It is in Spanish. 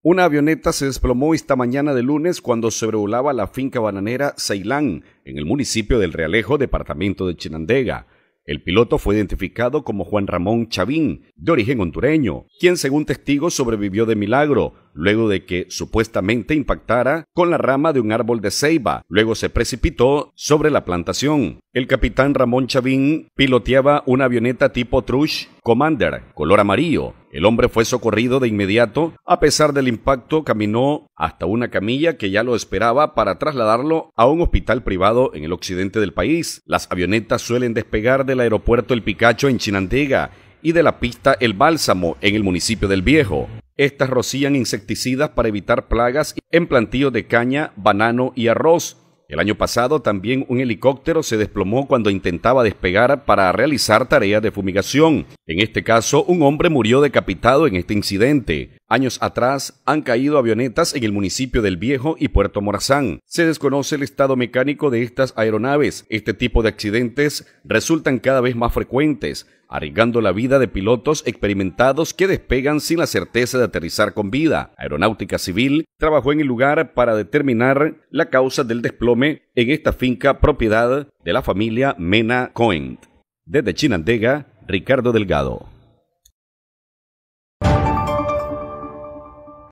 Una avioneta se desplomó esta mañana de lunes cuando sobrevolaba la finca bananera Ceilán, en el municipio del Realejo, departamento de Chinandega. El piloto fue identificado como Juan Ramón Chavín, de origen hondureño, quien según testigos sobrevivió de milagro, luego de que supuestamente impactara con la rama de un árbol de ceiba, luego se precipitó sobre la plantación. El capitán Ramón Chavín piloteaba una avioneta tipo Trush Commander, color amarillo. El hombre fue socorrido de inmediato. A pesar del impacto, caminó hasta una camilla que ya lo esperaba para trasladarlo a un hospital privado en el occidente del país. Las avionetas suelen despegar del aeropuerto El Picacho en Chinandega y de la pista El Bálsamo en el municipio del Viejo. Estas rocían insecticidas para evitar plagas en plantíos de caña, banano y arroz el año pasado también un helicóptero se desplomó cuando intentaba despegar para realizar tareas de fumigación. En este caso, un hombre murió decapitado en este incidente. Años atrás han caído avionetas en el municipio del Viejo y Puerto Morazán. Se desconoce el estado mecánico de estas aeronaves. Este tipo de accidentes resultan cada vez más frecuentes, arriesgando la vida de pilotos experimentados que despegan sin la certeza de aterrizar con vida. Aeronáutica Civil trabajó en el lugar para determinar la causa del desplome en esta finca propiedad de la familia Mena Coent. Desde Chinandega, Ricardo Delgado.